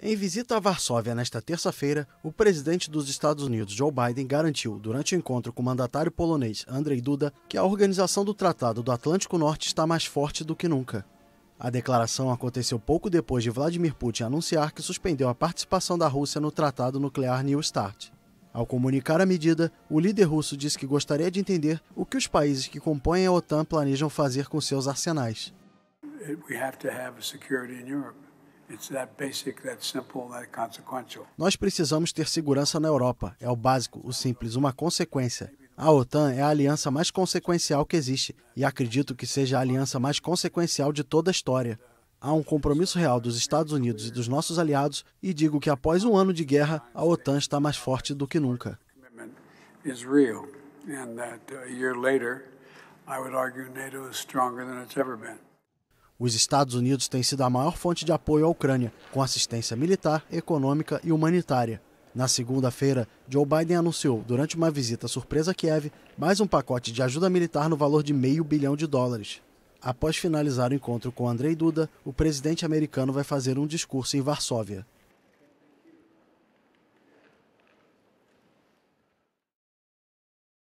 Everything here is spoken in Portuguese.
Em visita a Varsóvia nesta terça-feira, o presidente dos Estados Unidos, Joe Biden, garantiu, durante o encontro com o mandatário polonês Andrzej Duda, que a organização do Tratado do Atlântico Norte está mais forte do que nunca. A declaração aconteceu pouco depois de Vladimir Putin anunciar que suspendeu a participação da Rússia no Tratado Nuclear New START. Ao comunicar a medida, o líder russo disse que gostaria de entender o que os países que compõem a OTAN planejam fazer com seus arsenais. We have to have nós precisamos ter segurança na Europa. É o básico, o simples, uma consequência. A OTAN é a aliança mais consequencial que existe e acredito que seja a aliança mais consequencial de toda a história. Há um compromisso real dos Estados Unidos e dos nossos aliados e digo que após um ano de guerra, a OTAN está mais forte do que nunca. And that a year later, I would argue NATO is stronger than it's ever been. Os Estados Unidos têm sido a maior fonte de apoio à Ucrânia, com assistência militar, econômica e humanitária. Na segunda-feira, Joe Biden anunciou, durante uma visita surpresa a Kiev, mais um pacote de ajuda militar no valor de meio bilhão de dólares. Após finalizar o encontro com Andrei Duda, o presidente americano vai fazer um discurso em Varsóvia.